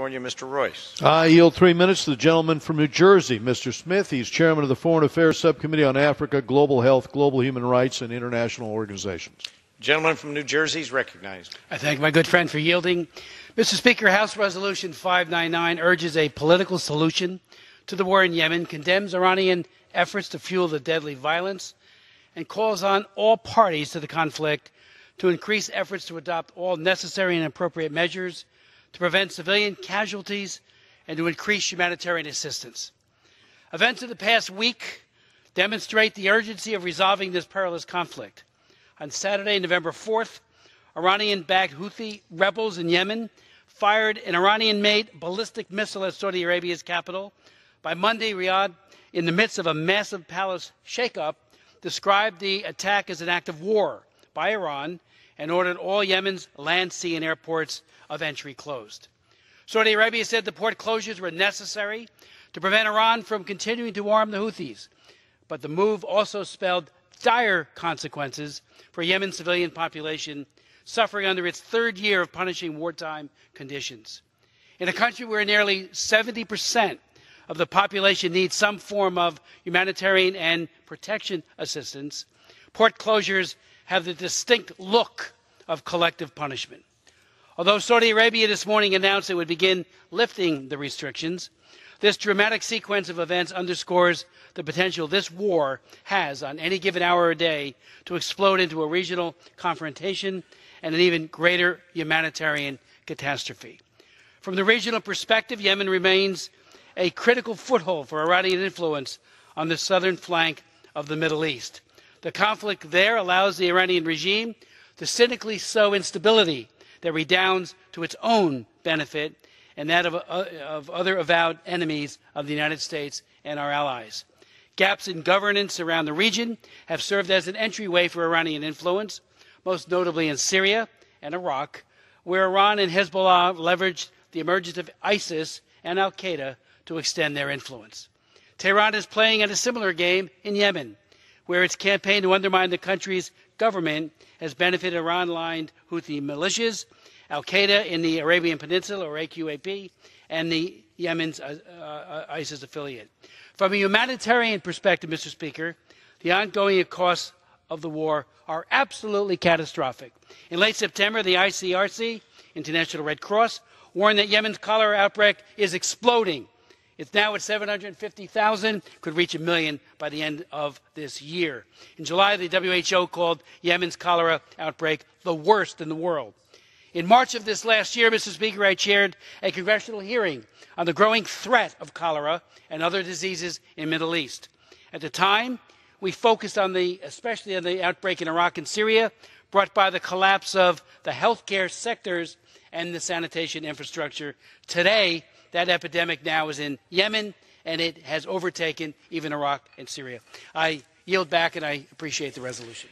California, Mr. Royce. I yield three minutes to the gentleman from New Jersey, Mr. Smith. He's chairman of the Foreign Affairs Subcommittee on Africa, Global Health, Global Human Rights, and International Organizations. Gentleman from New Jersey is recognized. I thank my good friend for yielding. Mr. Speaker, House Resolution 599 urges a political solution to the war in Yemen, condemns Iranian efforts to fuel the deadly violence, and calls on all parties to the conflict to increase efforts to adopt all necessary and appropriate measures – to prevent civilian casualties and to increase humanitarian assistance. Events of the past week demonstrate the urgency of resolving this perilous conflict. On Saturday, November 4th, Iranian backed Houthi rebels in Yemen fired an Iranian made ballistic missile at Saudi Arabia's capital. By Monday, Riyadh, in the midst of a massive palace shakeup, described the attack as an act of war by Iran and ordered all Yemen's land, sea, and airports of entry closed. Saudi Arabia said the port closures were necessary to prevent Iran from continuing to arm the Houthis, but the move also spelled dire consequences for Yemen's civilian population suffering under its third year of punishing wartime conditions. In a country where nearly 70% of the population needs some form of humanitarian and protection assistance, port closures have the distinct look of collective punishment. Although Saudi Arabia this morning announced it would begin lifting the restrictions, this dramatic sequence of events underscores the potential this war has on any given hour or day to explode into a regional confrontation and an even greater humanitarian catastrophe. From the regional perspective, Yemen remains a critical foothold for Iranian influence on the southern flank of the Middle East. The conflict there allows the Iranian regime to cynically sow instability that redounds to its own benefit and that of, uh, of, other avowed enemies of the United States and our allies. Gaps in governance around the region have served as an entryway for Iranian influence, most notably in Syria and Iraq, where Iran and Hezbollah leveraged the emergence of ISIS and Al Qaeda to extend their influence. Tehran is playing at a similar game in Yemen, where its campaign to undermine the country's government has benefited Iran-aligned Houthi militias, Al Qaeda in the Arabian Peninsula, or AQAP, and the Yemen's uh, uh, uh, ISIS affiliate. From a humanitarian perspective, Mr. Speaker, the ongoing costs of the war are absolutely catastrophic. In late September, the ICRC, International Red Cross, warned that Yemen's cholera outbreak is exploding it's now at 750,000, could reach a million by the end of this year. In July, the WHO called Yemen's cholera outbreak the worst in the world. In March of this last year, Mr. Speaker, I chaired a congressional hearing on the growing threat of cholera and other diseases in the Middle East. At the time, we focused on the, especially on the outbreak in Iraq and Syria, brought by the collapse of the healthcare sectors and the sanitation infrastructure. Today, that epidemic now is in Yemen, and it has overtaken even Iraq and Syria. I yield back, and I appreciate the resolution.